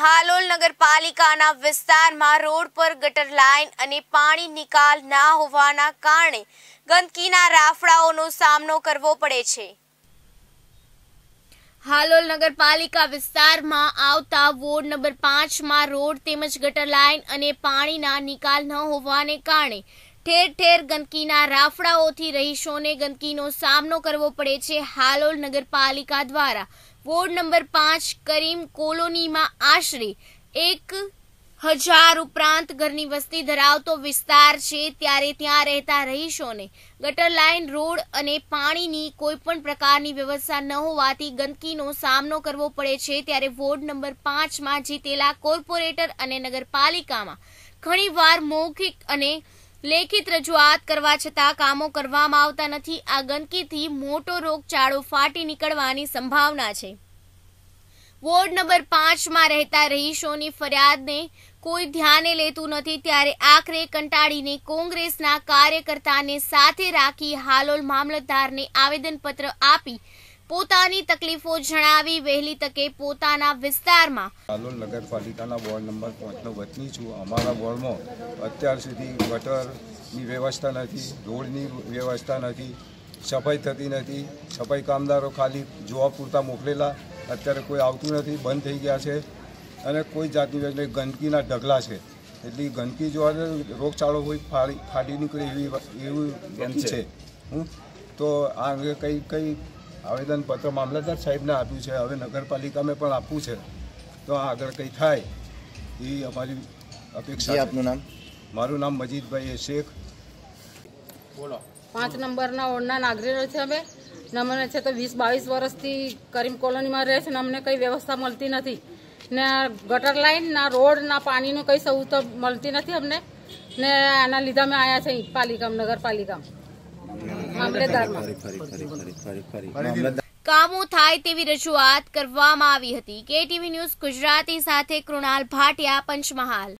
હાલોલ નગરપાલિકાના વિસ્તારમાં રોડ પર ગટર લાઇન અને પાણી નિકાલ ના હોવાના કારણે ગંદકીના રાફડાઓનો સામનો કરવો પડે છે હાલોલ નગરપાલિકા વિસ્તારમાં આવતા વોર્ડ નંબર પાંચમાં રોડ તેમજ ગટર લાઇન અને પાણીના નિકાલ ન હોવાને કારણે ઠેર ઠેર ગંદકીના રાફડાઓથી રહીશોને ગંદકીનો સામનો કરવો પડે છે હાલોલ નગરપાલિકા દ્વારા વોર્ડ નંબર પાંચ કરીમ કોલોનીમાં આશરે એક હજાર ઉપરાંત ઘરની વસ્તી ધરાવતો વિસ્તાર છે ત્યારે ત્યાં રહેતા રહીશોને ગટર લાઇન રોડ અને પાણીની કોઈ પણ પ્રકારની વ્યવસ્થા ન હોવાથી ગંદકીનો સામનો કરવો પડે છે ત્યારે વોર્ડ નંબર પાંચમાં જીતેલા કોર્પોરેટર અને નગરપાલિકામાં ઘણીવાર મૌખિક અને લેખિત રજૂઆત કરવા છતાં કામો કરવામાં આવતા નથી આ ગંદકીથી મોટો રોગચાળો ફાટી નીકળવાની સંભાવના છે વોર્ડ નંબર પાંચમાં રહેતા રહીશોની ફરિયાદને કોઈ ધ્યાને લેતું નથી ત્યારે આખરે કંટાળીને કોંગ્રેસના કાર્યકર્તાને સાથે રાખી હાલોલ મામલતદારને આવેદનપત્ર આપી પોતાની તકલીફો જણાવી વહેલી તકે પોતાના વિસ્તારમાં હાલોલ નગરપાલિકાના વોર્ડ નંબર પાંચનો વતની છું અમારા વોર્ડમાં અત્યાર સુધી ગટરની વ્યવસ્થા નથી રોડની વ્યવસ્થા નથી સફાઈ થતી નથી સફાઈ કામદારો ખાલી જોવા પૂરતા મોકલેલા અત્યારે કોઈ આવતું નથી બંધ થઈ ગયા છે અને કોઈ જાતની ગંદકીના ઢગલા છે એટલી ગંદકી જોવા રોગચાળો હોય ફાડી ફાડી નીકળે એવી એવું છે હું તો આ અંગે કઈ કઈ આવેદનપત્ર મામલતદાર સાહેબને આપ્યું છે હવે નગરપાલિકામાં પણ આપવું છે તો આગળ કંઈ થાય એ અમારી અપેક્ષા આપનું નામ મારું નામ મજીદભાઈ શેખ બોલો પાંચ નંબરના ઓળના નાગરિકો છે અમે અમને છે તો વીસ બાવીસ વર્ષથી કરીમ કોલોનીમાં રહે છે ને અમને કંઈ વ્યવસ્થા મળતી નથી ને ગટર લાઈન ના રોડ ના પાણીનું કંઈ સહુલતો મળતી નથી અમને ને આના લીધે અમે આવ્યા છે પાલિકા નગરપાલિકામાં કામો થાય તેવી રજૂઆત કરવામાં આવી હતી કેટીવી ન્યૂઝ ગુજરાતી સાથે કૃણાલ ભાટિયા પંચમહાલ